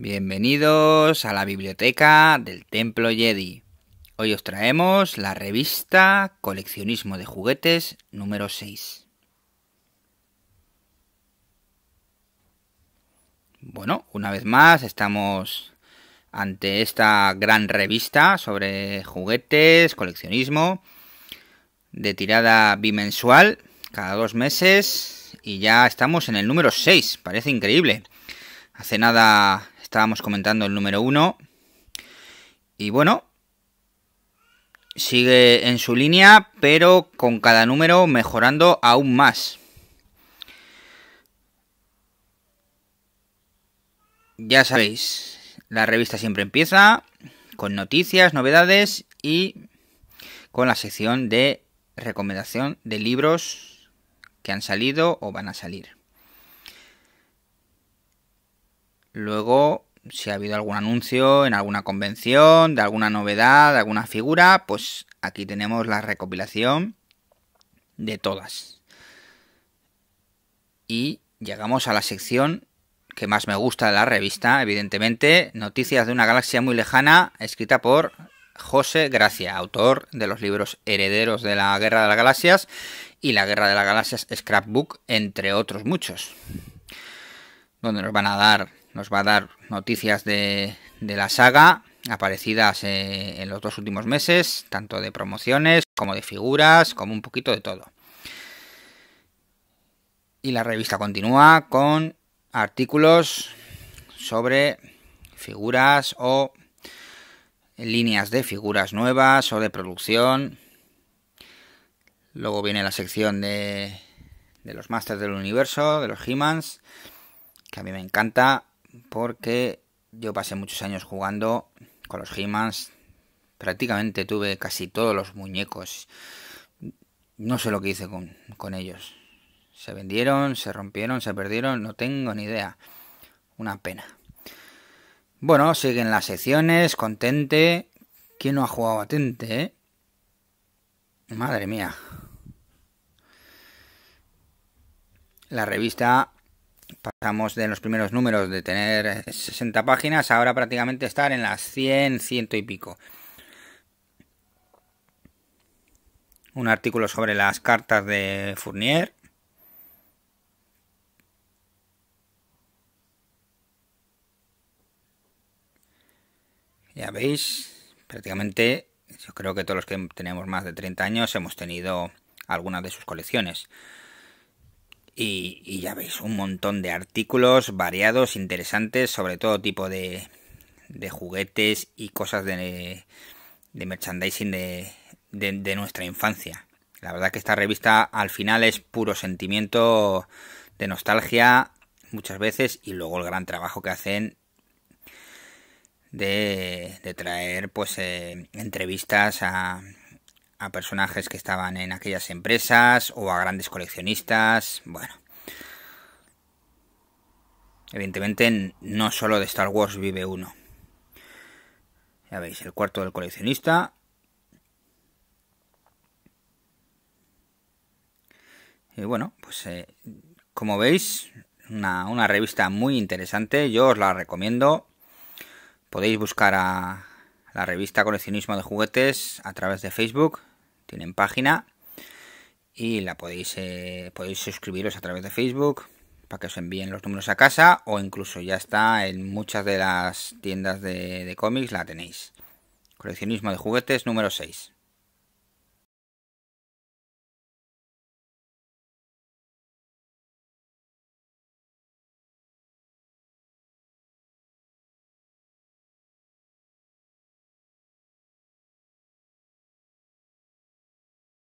Bienvenidos a la biblioteca del Templo Jedi. Hoy os traemos la revista Coleccionismo de Juguetes número 6. Bueno, una vez más estamos ante esta gran revista sobre juguetes, coleccionismo, de tirada bimensual, cada dos meses, y ya estamos en el número 6, parece increíble. Hace nada Estábamos comentando el número uno. Y bueno, sigue en su línea, pero con cada número mejorando aún más. Ya sabéis, la revista siempre empieza con noticias, novedades y con la sección de recomendación de libros que han salido o van a salir. Luego, si ha habido algún anuncio en alguna convención, de alguna novedad, de alguna figura, pues aquí tenemos la recopilación de todas. Y llegamos a la sección que más me gusta de la revista, evidentemente, Noticias de una galaxia muy lejana, escrita por José Gracia, autor de los libros Herederos de la Guerra de las Galaxias y La Guerra de las Galaxias Scrapbook, entre otros muchos, donde nos van a dar nos va a dar noticias de, la saga aparecidas eh, en los dos últimos meses, tanto de promociones como de figuras, como un poquito de todo. Y la revista continúa con artículos sobre figuras o líneas de figuras nuevas o de producción. Luego viene la sección de, de los Masters del Universo, de los he que a mí me encanta porque yo pasé muchos años jugando con los He-Mans. Prácticamente tuve casi todos los muñecos. No sé lo que hice con, ellos. Se vendieron, se rompieron, se perdieron, no tengo ni idea. Una pena. Bueno, siguen las secciones, contente. ¿Quién no ha jugado a Tente, eh? Madre mía. La revista pasamos de los primeros números de tener 60 páginas, ahora prácticamente estar en las 100, ciento y pico. Un artículo sobre las cartas de Fournier. Ya veis, prácticamente yo creo que todos los que tenemos más de 30 años hemos tenido algunas de sus colecciones. Y, ya veis, un montón de artículos variados, interesantes, sobre todo tipo de, de juguetes y cosas de, de merchandising de, de, nuestra infancia. La verdad que esta revista al final es puro sentimiento de nostalgia muchas veces y luego el gran trabajo que hacen de, traer pues eh, entrevistas a, a personajes que estaban en aquellas empresas o a grandes coleccionistas. Bueno. Evidentemente no solo de Star Wars vive uno. Ya veis, el cuarto del coleccionista. Y bueno, pues eh, como veis, una, revista muy interesante. Yo os la recomiendo. Podéis buscar a, la revista Coleccionismo de Juguetes a través de Facebook. Tienen página y la podéis, eh, podéis suscribiros a través de Facebook para que os envíen los números a casa o incluso ya está en muchas de las tiendas de, de cómics la tenéis. Coleccionismo de Juguetes número 6.